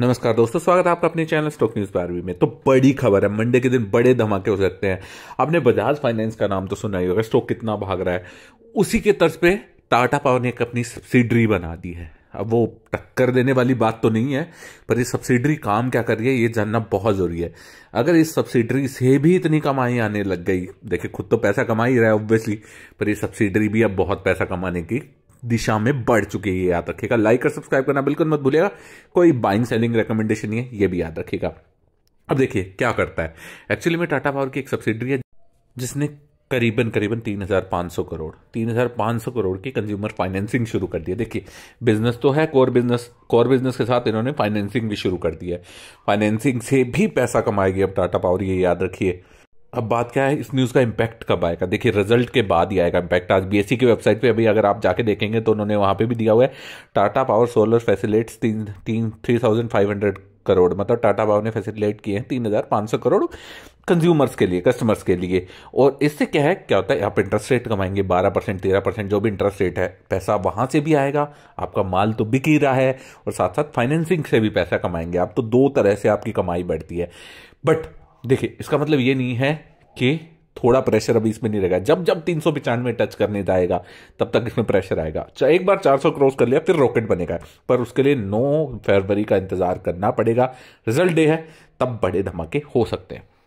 नमस्कार दोस्तों स्वागत है आपका अपने चैनल स्टॉक न्यूज बारहवीं में तो बड़ी खबर है मंडे के दिन बड़े धमाके हो सकते हैं आपने बजाज फाइनेंस का नाम तो सुना ही होगा स्टॉक कितना भाग रहा है उसी के तर्ज पे टाटा पावर ने एक अपनी सब्सिडरी बना दी है अब वो टक्कर देने वाली बात तो नहीं है पर ये सब्सिडरी काम क्या कर रही है ये जानना बहुत ज़रूरी है अगर इस सब्सिडरी से भी इतनी कमाई आने लग गई देखिए खुद तो पैसा कमा ही रहा है ऑब्वियसली पर ये सब्सिडरी भी अब बहुत पैसा कमाने की दिशा में बढ़ चुकी है याद रखिएगा लाइक और सब्सक्राइब करना बिल्कुल मत भूलिएगा कोई बाइंग सेलिंग रिकमेंडेशन नहीं है ये भी याद रखिएगा अब देखिए क्या करता है एक्चुअली में टाटा पावर की एक सब्सिडरी है जिसने करीबन करीबन 3,500 करोड़ 3,500 करोड़ की कंज्यूमर फाइनेंसिंग शुरू कर दी है देखिए बिजनेस तो है कोर बिजनेस कोर बिजनेस के साथ इन्होंने फाइनेंसिंग भी शुरू कर दी है फाइनेंसिंग से भी पैसा कमाएगी अब टाटा पावर ये याद रखिए अब बात क्या है इस न्यूज़ का इम्पैक्ट कब आएगा देखिए रिजल्ट के बाद ही आएगा इम्पैक्ट आज बीएससी की वेबसाइट पे अभी अगर आप जाके देखेंगे तो उन्होंने वहाँ पे भी दिया हुआ है टाटा पावर सोलर फैसिलेट्स तीन तीन three thousand five hundred crore मतलब टाटा पावर ने फैसिलेट किए हैं तीन हज़ार पाँच सौ करोड़ कंज्यूमर्स के लिए कस्टमर्स के लिए और इससे क्या है क्या होता है आप इंटरेस्ट रेट कमाएंगे बारह परसेंट तेरह परसेंट जो भी इंटरेस्ट रेट है पैसा वहाँ से भी आएगा आपका माल तो बिक ही रहा है और साथ साथ फाइनेंसिंग से भी पैसा कमाएंगे आप तो दो तरह से आपकी कमाई बढ़ती है बट देखिए इसका मतलब ये नहीं है कि थोड़ा प्रेशर अभी इसमें नहीं रहेगा जब जब तीन सौ पचानवे टच करने जाएगा तब तक इसमें प्रेशर आएगा चाहे एक बार चार सौ क्रॉस कर लिया फिर रॉकेट बनेगा पर उसके लिए नौ फरवरी का इंतजार करना पड़ेगा रिजल्ट डे है तब बड़े धमाके हो सकते हैं